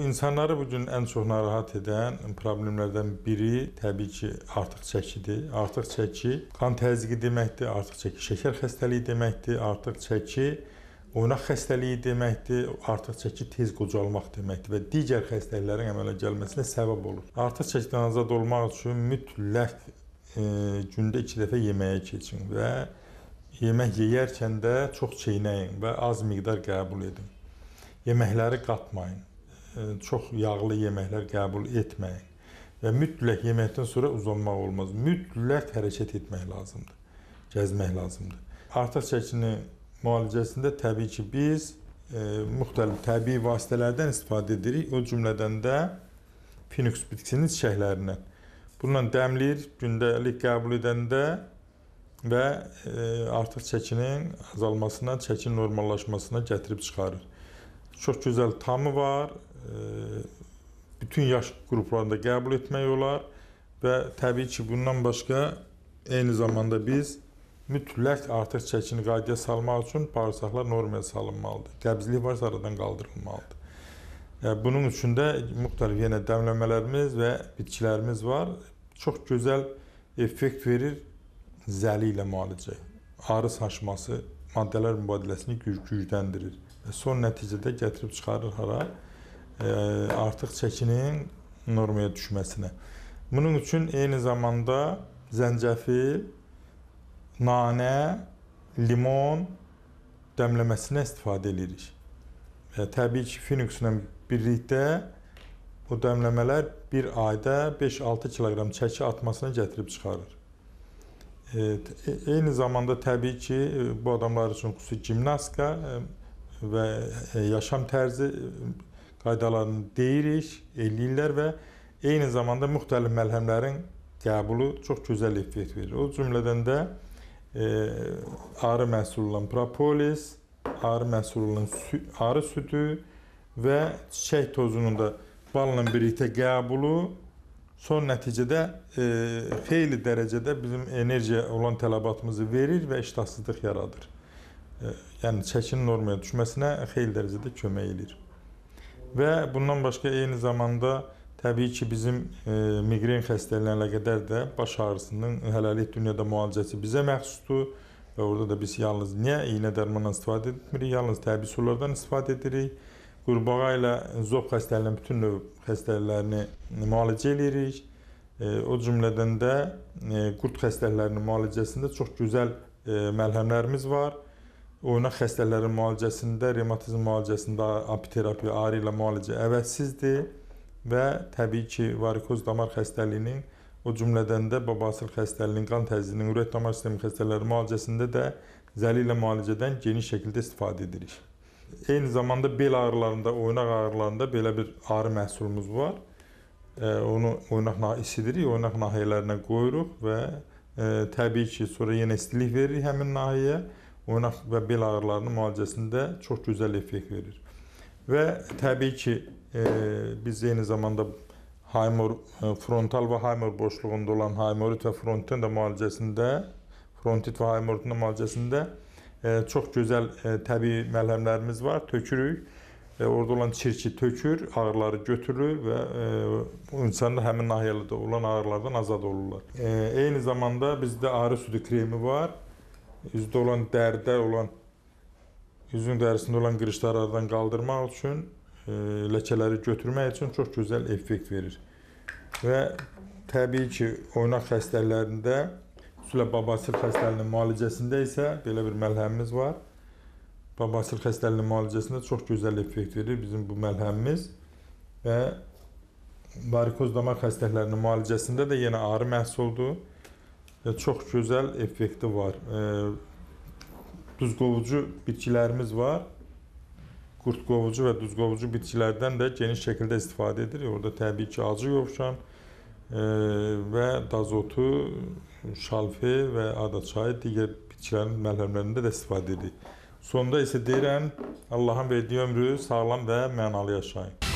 insanları bu gün ən çox narahat edən problemlərdən biri təbii ki, artıq çəkidir. Artıq çəki qan təzyiqi deməkdir, artıq çəki şəkər xəstəliyi deməkdir, artıq çəki oynaq xəstəliyi deməkdir, artıq çəki tez qocalmaq deməkdir və digər xəstəliklərin əmələ gəlməsinə səbəb olur. Artıq çəkidən azad olmaq üçün mütləq e, gündə 2 dəfə yeməyə keçin və yemək yeyərkən də çox çeynəyin və az miqdar qəbul edin. Yeməkləri qatmayın. E, çox yağlı yeməklər qəbul etməyin və mütləq yeməkdən sonra uzanmaq olmaz. Mütləq hərəkət etmək lazımdır. Gəzmək lazımdır. Artıq çəkini müalicəsində təbii ki, biz e, müxtəlif təbii vasitələrdən istifadə edirik. O cümlədən də Phoenix bitkisinin çiçəklərindən. Bununla dəmləyir, gündəlik qəbul edəndə və e, artıq çəkinin azalmasına, çəkinin normallaşmasına gətirib çıxarır. Çox gözəl tamı var, bütün yaş qruplarında qəbul etmək olar və təbii ki, bundan başqa eyni zamanda biz mütləq artıq çəkini qaydaya salmaq üçün bağırsaqlar normaya salınmalıdır. Qəbzlik varsa aradan qaldırılmalıdır. Bunun üçün də müxtəlif yenə dəmləmələrimiz və bitkilərimiz var. Çox gözəl effekt verir zəli ilə müalicə. Ağrı saçması maddələr mübadiləsini güc gücləndirir və son nəticədə gətirib çıxarır hara? artıq çəkinin normaya düşməsinə. Bunun üçün eyni zamanda zəncəfil, nanə, limon dəmləməsinə istifadə edirik. Və təbii ki, Phoenix-lə birlikdə bu dəmləmələr bir ayda 5-6 kiloqram çəki artmasına gətirib çıxarır. E, eyni zamanda təbii ki, e, bu adamlar üçün xüsusi gimnastika e, və yaşam tərzi qaydalarını deyirik, eləyirlər və eyni zamanda müxtəlif məlhəmlərin qəbulu çox gözəl effekt verir. O cümlədən də e, arı məhsulu olan propolis, arı məhsulunun sü arı südü və çiçək tozunun da balla birlikdə qəbulu son nəticədə e, xeyli dərəcədə bizim enerjiyə olan tələbatımızı verir və iştahsızlıq yaradır. E, yəni çəkinin normaya düşməsinə xeyli dərəcədə kömək eləyir. Və bundan başqa eyni zamanda təbii ki, bizim e, miqren xəstəliklərinə qədər də baş ağrısının hələlik dünyada müalicəsi bizə məxsusdur və orada da biz yalnız niyə iynə dərmandan istifadə etmirik? Yalnız təbii sulardan istifadə edirik. Qurbağa ilə zob xəstəliklərinin bütün növ xəstəliklərini müalicə edirik. E, o cümlədən də e, qurd xəstəliklərinin müalicəsində çox gözəl e, məlhəmlərimiz var. Oynaq xəstələrin müalicəsində, revmatizm müalicəsində apiterapiya, ağrı ilə müalicə əvəzsizdir və təbii ki, varikoz damar xəstəliyinin, o cümlədən də babasıl xəstəliyinin, qan təzyiqinin, ürək damar sistemi xəstələri müalicəsində də zəli ilə müalicədən geniş şəkildə istifadə edirik. Eyni zamanda bel ağrılarında, oynaq ağrılarında belə bir ağrı məhsulumuz var. Onu oynaq isidirik, oynaq nahiyələrinə qoyuruq və təbii ki, sonra yenə istilik veririk həmin nahiyəyə oynaq və bel ağrılarının müalicəsində çox gözəl effekt verir. Və təbii ki, e, biz eyni zamanda haymor e, frontal və haymor boşluğunda olan haymorit və frontin də müalicəsində, frontit və haymoritin də müalicəsində e, çox gözəl e, təbii məlhəmlərimiz var, tökürük. E, orada olan çirki tökür, ağrıları götürür və e, insanlar həmin nahiyələrdə olan ağrılardan azad olurlar. E, eyni zamanda bizdə ağrı südü kremi var üzdə olan dərdə olan üzün dərisində olan qırışlardan qaldırmaq üçün e, ləkələri götürmək üçün çox gözəl effekt verir. Və təbii ki, oynaq xəstələrində, xüsusilə babasir xəstələrinin müalicəsində isə belə bir məlhəmimiz var. Babasir xəstələrinin müalicəsində çox gözəl effekt verir bizim bu məlhəmimiz və varikozlama xəstələrinin müalicəsində də yenə ağrı məhsuldur çox gözəl effekti var. Duz qovucu bitkilərimiz var. Qurt qovucu və duz qovucu bitkilərdən də geniş şəkildə istifadə edirik. Orada təbii ki, acı yovşan və dazotu, şalfe və adaçayı digər bitkilərin məlhəmlərində də istifadə edirik. Sonda isə deyirəm, Allahın verdiyi ömrü sağlam və mənalı yaşayın.